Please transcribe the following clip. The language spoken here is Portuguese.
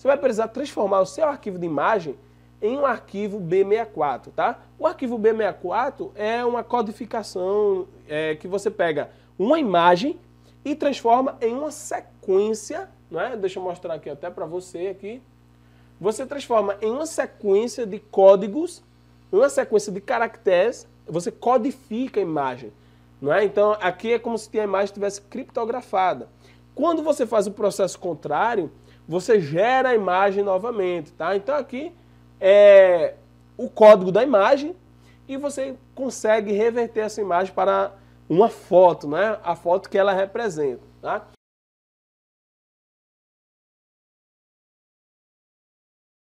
você vai precisar transformar o seu arquivo de imagem em um arquivo B64, tá? O arquivo B64 é uma codificação é, que você pega uma imagem e transforma em uma sequência, né? Deixa eu mostrar aqui até para você aqui. Você transforma em uma sequência de códigos, uma sequência de caracteres, você codifica a imagem, não é? Então aqui é como se a imagem estivesse criptografada. Quando você faz o processo contrário, você gera a imagem novamente, tá? Então aqui é o código da imagem e você consegue reverter essa imagem para uma foto, né? A foto que ela representa, tá?